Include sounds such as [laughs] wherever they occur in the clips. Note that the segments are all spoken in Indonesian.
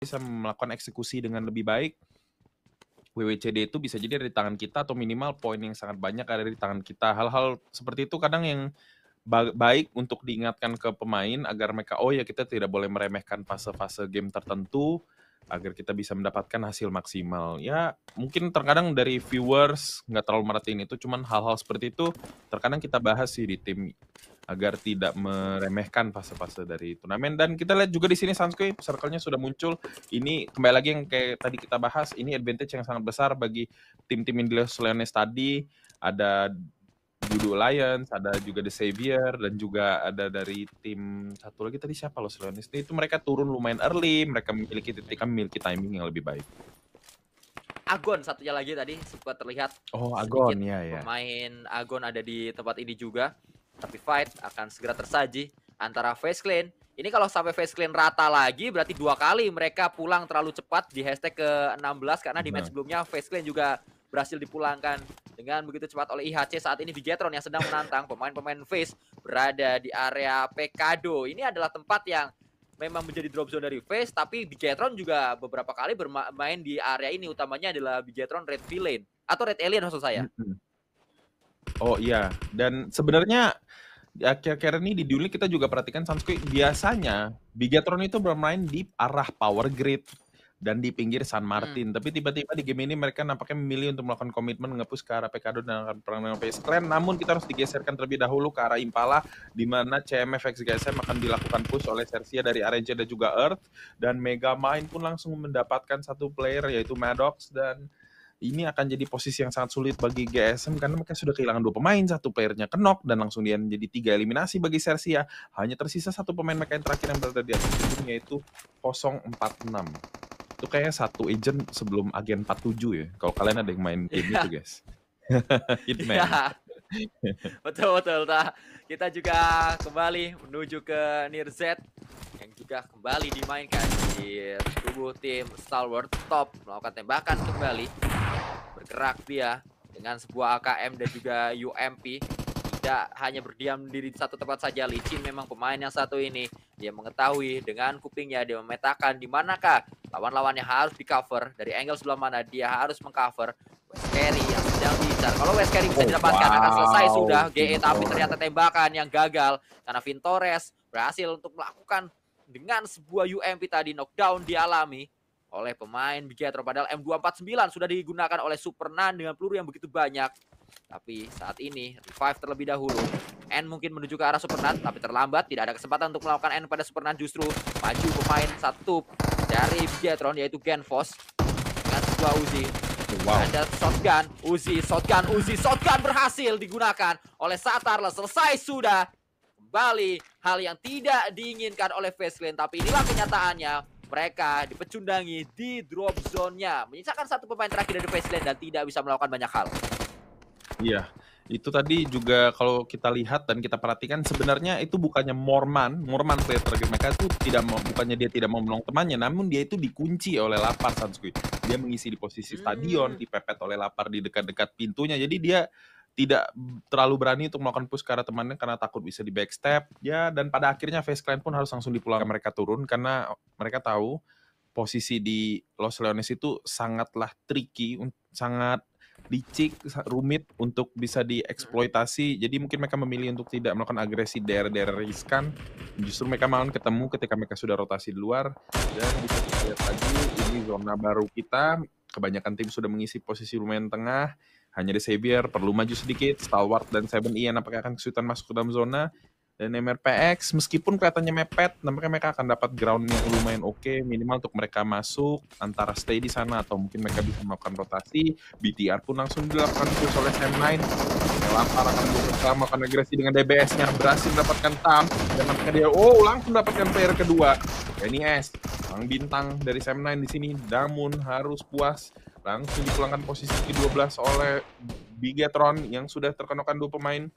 bisa melakukan eksekusi dengan lebih baik, WWCD itu bisa jadi ada di tangan kita atau minimal poin yang sangat banyak ada di tangan kita. Hal-hal seperti itu kadang yang baik untuk diingatkan ke pemain agar mereka oh ya kita tidak boleh meremehkan fase-fase game tertentu agar kita bisa mendapatkan hasil maksimal. Ya, mungkin terkadang dari viewers nggak terlalu merhatiin itu, cuman hal-hal seperti itu terkadang kita bahas sih di tim agar tidak meremehkan fase-fase dari turnamen dan kita lihat juga di sini Sanskui circle-nya sudah muncul. Ini kembali lagi yang kayak tadi kita bahas, ini advantage yang sangat besar bagi tim-tim Indonesian tadi ada Judo Lions, ada juga The Savior, dan juga ada dari tim satu lagi tadi siapa loh Leonis. Itu mereka turun lumayan early, mereka memiliki titik memiliki timing yang lebih baik. Agon satunya lagi tadi sempat terlihat. Oh Agon ya ya. Pemain Agon ada di tempat ini juga. Tapi fight akan segera tersaji antara Face Clan. Ini kalau sampai Face Clan rata lagi berarti dua kali mereka pulang terlalu cepat di hashtag ke 16 karena di match sebelumnya Face Clan juga berhasil dipulangkan dengan begitu cepat oleh IHC saat ini Bigetron yang sedang menantang pemain-pemain face berada di area Pekado. Ini adalah tempat yang memang menjadi drop zone dari face tapi Bigetron juga beberapa kali bermain di area ini utamanya adalah Bigetron Red Villain atau Red Alien maksud saya. Oh iya dan sebenarnya akhir-akhir ini di dulu kita juga perhatikan Samsung biasanya Bigetron itu bermain di arah power grid dan di pinggir San hmm. Martin. Hmm. Tapi tiba-tiba di game ini mereka nampaknya memilih untuk melakukan komitmen ngepush ke arah Pekado dan akan perang dengan PS Clan. Namun kita harus digeserkan terlebih dahulu ke arah Impala di mana CMF XGSM akan dilakukan push oleh Sersia dari RNG dan juga Earth dan Mega Mind pun langsung mendapatkan satu player yaitu Maddox dan ini akan jadi posisi yang sangat sulit bagi GSM karena mereka sudah kehilangan dua pemain, satu playernya kenok dan langsung dia menjadi tiga eliminasi bagi Sersia. Hanya tersisa satu pemain mereka yang terakhir yang berada di atas panggung yaitu 046 itu kayaknya satu agent sebelum agen 47 ya. Kalau kalian ada yang main game yeah. itu guys. [laughs] Hitman. Yeah. betul betul. Nah, kita juga kembali menuju ke Z yang juga kembali dimainkan di tubuh tim Stalwart Top melakukan tembakan kembali bergerak dia dengan sebuah AKM dan juga UMP tidak hanya berdiam diri di satu tempat saja. Licin memang pemain yang satu ini. Dia mengetahui dengan kupingnya, dia memetakan di manakah lawan-lawannya harus di cover. Dari angle sebelah mana dia harus mengcover. West yang sedang diincar. Kalau West bisa oh, didapatkan, akan selesai sudah. GE tapi ternyata tembakan yang gagal. Karena Vintores berhasil untuk melakukan dengan sebuah UMP tadi knockdown dialami oleh pemain Bigetro. Padahal M249 sudah digunakan oleh Supernan dengan peluru yang begitu banyak. Tapi saat ini, revive terlebih dahulu. N mungkin menuju ke arah Supernat, tapi terlambat. Tidak ada kesempatan untuk melakukan N pada Supernat. Justru maju pemain satu dari Biatron, yaitu Genfos. Dengan sebuah Uzi. Wow. Ada shotgun, Uzi, shotgun, Uzi, shotgun berhasil digunakan oleh Satarla. Selesai sudah. Kembali hal yang tidak diinginkan oleh Facelane. Tapi inilah kenyataannya mereka dipecundangi di drop zone-nya. Menyisakan satu pemain terakhir dari Faceland dan tidak bisa melakukan banyak hal. Iya, itu tadi juga kalau kita lihat dan kita perhatikan sebenarnya itu bukannya Mormon, Mormon player terakhir mereka itu tidak mau, bukannya dia tidak mau menolong temannya, namun dia itu dikunci oleh lapar Sanskui. Dia mengisi di posisi stadion, hmm. dipepet oleh lapar di dekat-dekat pintunya. Jadi dia tidak terlalu berani untuk melakukan push ke arah temannya karena takut bisa di backstep ya dan pada akhirnya face clan pun harus langsung dipulangkan mereka turun karena mereka tahu posisi di Los Leones itu sangatlah tricky sangat licik, rumit untuk bisa dieksploitasi. Jadi mungkin mereka memilih untuk tidak melakukan agresi daerah-daerah riskan. Justru mereka malah ketemu ketika mereka sudah rotasi di luar. Dan bisa kita lihat lagi, ini zona baru kita. Kebanyakan tim sudah mengisi posisi lumayan tengah. Hanya di Xavier, perlu maju sedikit. Stalwart dan Seven Ian apakah akan kesulitan masuk ke dalam zona? dan MRPX meskipun kelihatannya mepet, namanya mereka akan dapat ground yang lumayan oke okay, minimal untuk mereka masuk antara stay di sana atau mungkin mereka bisa melakukan rotasi. BTR pun langsung dilakukan push oleh Sam9. Lampar akan berusaha melakukan agresi dengan DBS-nya berhasil mendapatkan tam dan mereka dia oh langsung mendapatkan player kedua. Ini e S, Bang Bintang dari Sam9 di sini, Damun harus puas langsung dipulangkan posisi ke-12 oleh Bigatron yang sudah terkenokan dua pemain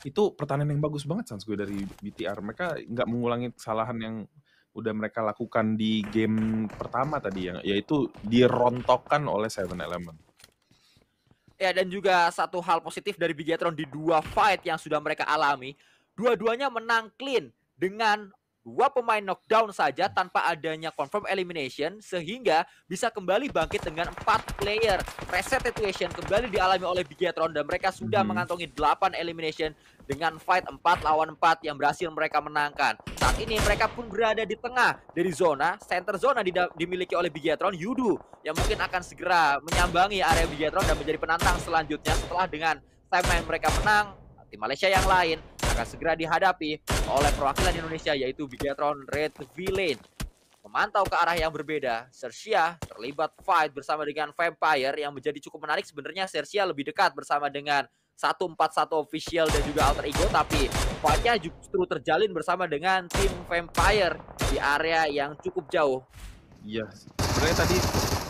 itu pertanyaan yang bagus banget sans gue dari BTR. Mereka nggak mengulangi kesalahan yang udah mereka lakukan di game pertama tadi yang yaitu dirontokkan oleh Seven Eleven. Ya dan juga satu hal positif dari Bigatron di dua fight yang sudah mereka alami, dua-duanya menang clean dengan dua pemain knockdown saja tanpa adanya confirm elimination sehingga bisa kembali bangkit dengan empat player reset situation kembali dialami oleh Bigetron dan mereka sudah hmm. mengantongi 8 elimination dengan fight 4 lawan 4 yang berhasil mereka menangkan. Saat ini mereka pun berada di tengah dari zona, center zona dimiliki oleh Bigetron Yudu yang mungkin akan segera menyambangi area Bigetron dan menjadi penantang selanjutnya setelah dengan timeline mereka menang tim Malaysia yang lain akan segera dihadapi oleh perwakilan Indonesia yaitu Bigatron Red Villain. Memantau ke arah yang berbeda, Sersia terlibat fight bersama dengan Vampire yang menjadi cukup menarik sebenarnya Sersia lebih dekat bersama dengan 141 official dan juga alter ego tapi fightnya justru terjalin bersama dengan tim Vampire di area yang cukup jauh. Iya, sebenarnya tadi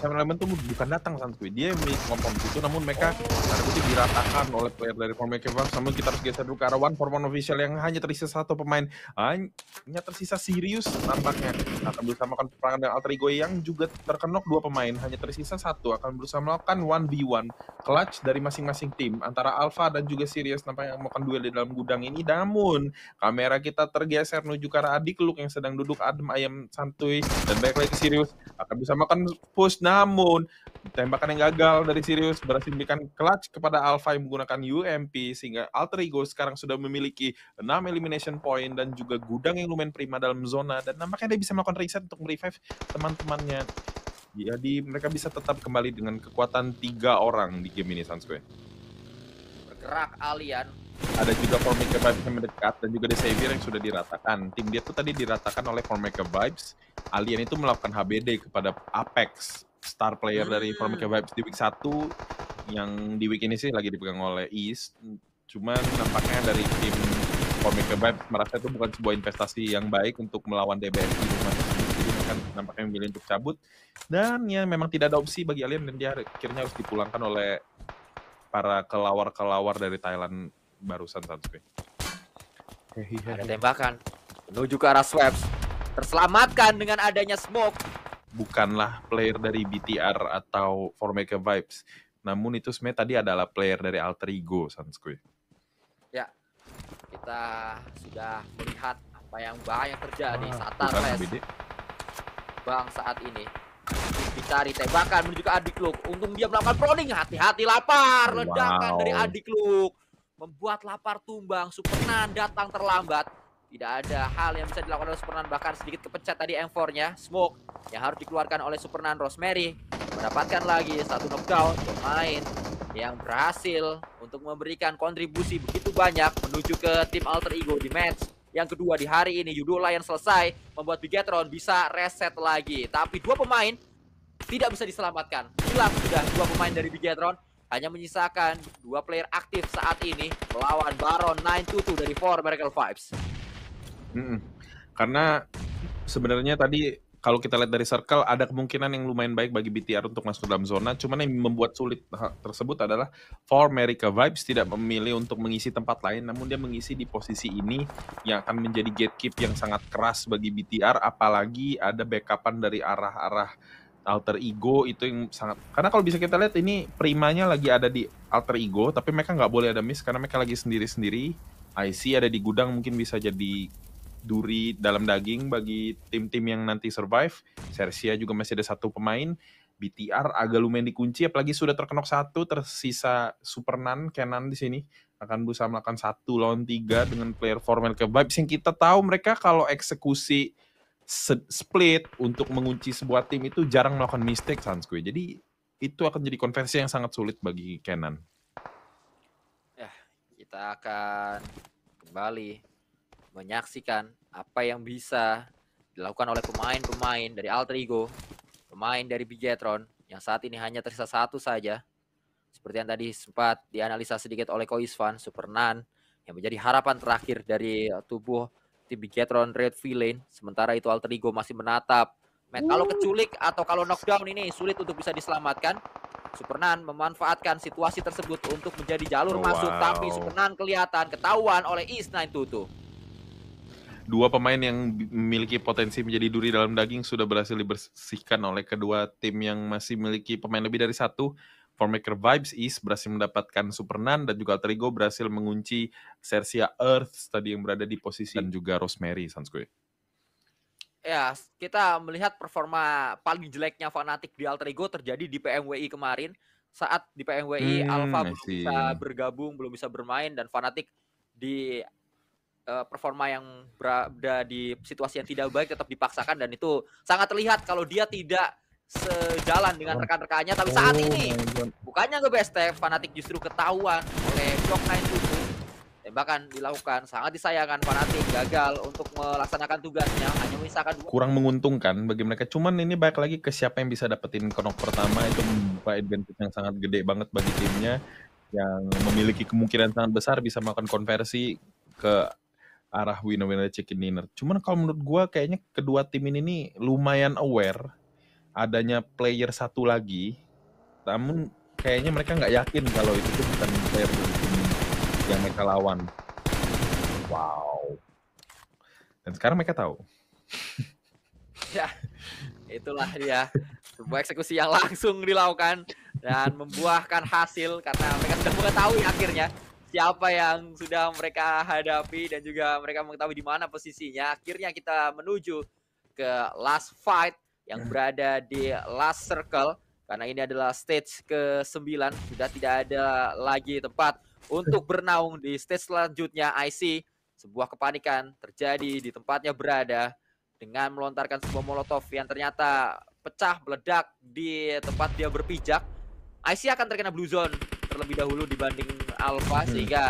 Seven Eleven tuh bukan datang santuy, dia ngomong itu, namun mereka tanda kutip diratakan oleh player dari Formic Bang. Namun kita harus geser dulu ke arah One for One Official yang hanya tersisa satu pemain, hanya tersisa Sirius tampaknya. Akan berusaha melakukan perangan dengan Alter Ego yang juga terkenok dua pemain, hanya tersisa satu. Akan berusaha melakukan 1v1 clutch dari masing-masing tim antara Alpha dan juga Sirius nampaknya melakukan duel di dalam gudang ini. Namun kamera kita tergeser menuju ke arah adik Luke yang sedang duduk adem ayam santuy dan baik lagi Sirius akan bisa makan push nah, namun, tembakan yang gagal dari Sirius berhasil memberikan clutch kepada Alpha yang menggunakan UMP sehingga Alter Ego sekarang sudah memiliki 6 elimination point dan juga gudang yang lumayan prima dalam zona dan nampaknya dia bisa melakukan reset untuk merevive teman-temannya. Jadi mereka bisa tetap kembali dengan kekuatan tiga orang di game ini Sanskwe. Bergerak Alien. Ada juga Formica Vibes yang mendekat dan juga The yang sudah diratakan. Tim dia tuh tadi diratakan oleh Formica Vibes. Alien itu melakukan HBD kepada Apex star player hmm. dari ah. Formica Vibes di week 1 yang di week ini sih lagi dipegang oleh East. Cuman nampaknya dari tim Formica Vibes merasa itu bukan sebuah investasi yang baik untuk melawan DBS. di rumah jadi kan nampaknya memilih untuk cabut. Dan ya memang tidak ada opsi bagi Alien dan dia akhirnya harus dipulangkan oleh para kelawar-kelawar dari Thailand barusan Sanskrit. Iya, ada iya. tembakan menuju ke arah Swabs. Terselamatkan dengan adanya smoke bukanlah player dari BTR atau Formaker Vibes. Namun itu sebenarnya tadi adalah player dari Alter Ego, Sanskui. Ya, kita sudah melihat apa yang banyak terjadi ah, saat ini, Bang saat ini. Dicari tembakan menuju ke Adik Luke. Untung dia melakukan proning. Hati-hati lapar. Ledakan wow. dari Adik Luke. Membuat lapar tumbang. Supernan datang terlambat tidak ada hal yang bisa dilakukan oleh Supernan bahkan sedikit kepecat tadi M4-nya, smoke yang harus dikeluarkan oleh Supernan Rosemary mendapatkan lagi satu knockdown pemain yang berhasil untuk memberikan kontribusi begitu banyak menuju ke tim Alter Ego di match yang kedua di hari ini judul lain selesai membuat Bigetron bisa reset lagi tapi dua pemain tidak bisa diselamatkan hilang sudah dua pemain dari Bigetron hanya menyisakan dua player aktif saat ini melawan Baron 922 dari Four Miracle Vibes Mm-mm. Karena sebenarnya tadi kalau kita lihat dari circle ada kemungkinan yang lumayan baik bagi BTR untuk masuk ke dalam zona. Cuman yang membuat sulit tersebut adalah For America Vibes tidak memilih untuk mengisi tempat lain, namun dia mengisi di posisi ini yang akan menjadi gatekeep yang sangat keras bagi BTR. Apalagi ada backupan dari arah-arah alter ego itu yang sangat karena kalau bisa kita lihat ini primanya lagi ada di alter ego tapi mereka nggak boleh ada miss karena mereka lagi sendiri-sendiri IC ada di gudang mungkin bisa jadi duri dalam daging bagi tim-tim yang nanti survive. Sersia juga masih ada satu pemain. BTR agak lumayan dikunci, apalagi sudah terkenok satu, tersisa Supernan, Kenan di sini akan berusaha melakukan satu lawan tiga dengan player formal ke vibes yang kita tahu mereka kalau eksekusi split untuk mengunci sebuah tim itu jarang melakukan mistake Sanskui. Jadi itu akan jadi konversi yang sangat sulit bagi Kenan. Ya, kita akan kembali menyaksikan apa yang bisa dilakukan oleh pemain-pemain dari Alter Ego, pemain dari Bigetron yang saat ini hanya tersisa satu saja. Seperti yang tadi sempat dianalisa sedikit oleh Koisvan, Supernan yang menjadi harapan terakhir dari tubuh tim Bigetron Red Villain. Sementara itu Alter Ego masih menatap. Matt, kalau keculik atau kalau knockdown ini sulit untuk bisa diselamatkan. Supernan memanfaatkan situasi tersebut untuk menjadi jalur oh, masuk, wow. tapi Supernan kelihatan ketahuan oleh Is922 dua pemain yang memiliki potensi menjadi duri dalam daging sudah berhasil dibersihkan oleh kedua tim yang masih memiliki pemain lebih dari satu. Formaker Vibes East berhasil mendapatkan Supernan dan juga Alterigo berhasil mengunci Sersia Earth tadi yang berada di posisi dan juga Rosemary Sanskrit. Ya, kita melihat performa paling jeleknya Fanatik di Alterigo terjadi di PMWI kemarin. Saat di PMWI hmm, Alpha belum bisa bergabung, belum bisa bermain dan Fanatik di uh, performa yang berada di situasi yang tidak baik tetap dipaksakan dan itu sangat terlihat kalau dia tidak sejalan dengan oh. rekan-rekannya tapi saat oh, ini bukannya gue best fanatik justru ketahuan oleh Block 9 tembakan dilakukan sangat disayangkan fanatik gagal untuk melaksanakan tugasnya hanya misalkan kurang menguntungkan bagi mereka cuman ini balik lagi ke siapa yang bisa dapetin knock pertama itu membuka advantage yang sangat gede banget bagi timnya yang memiliki kemungkinan sangat besar bisa melakukan konversi ke arah win-win win chicken dinner. Cuman kalau menurut gue kayaknya kedua tim ini nih lumayan aware adanya player satu lagi. Namun kayaknya mereka nggak yakin kalau itu tuh bukan player dari tim yang mereka lawan. Wow. Dan sekarang mereka tahu. [laughs] ya, itulah dia. Sebuah eksekusi yang langsung dilakukan dan membuahkan hasil karena mereka sudah mengetahui ya akhirnya siapa yang sudah mereka hadapi dan juga mereka mengetahui di mana posisinya. Akhirnya kita menuju ke last fight yang berada di last circle karena ini adalah stage ke-9 sudah tidak ada lagi tempat untuk bernaung di stage selanjutnya IC sebuah kepanikan terjadi di tempatnya berada dengan melontarkan sebuah molotov yang ternyata pecah meledak di tempat dia berpijak IC akan terkena blue zone terlebih dahulu dibanding Alpha hmm. sehingga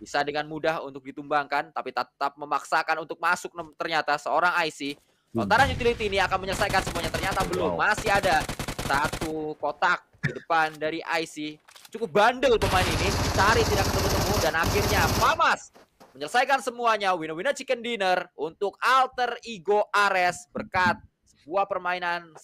bisa dengan mudah untuk ditumbangkan tapi tetap memaksakan untuk masuk ternyata seorang IC lontaran hmm. utility ini akan menyelesaikan semuanya ternyata belum masih ada satu kotak di depan dari IC cukup bandel pemain ini cari tidak ketemu-temu dan akhirnya Mamas menyelesaikan semuanya win-win chicken dinner untuk alter ego Ares berkat sebuah permainan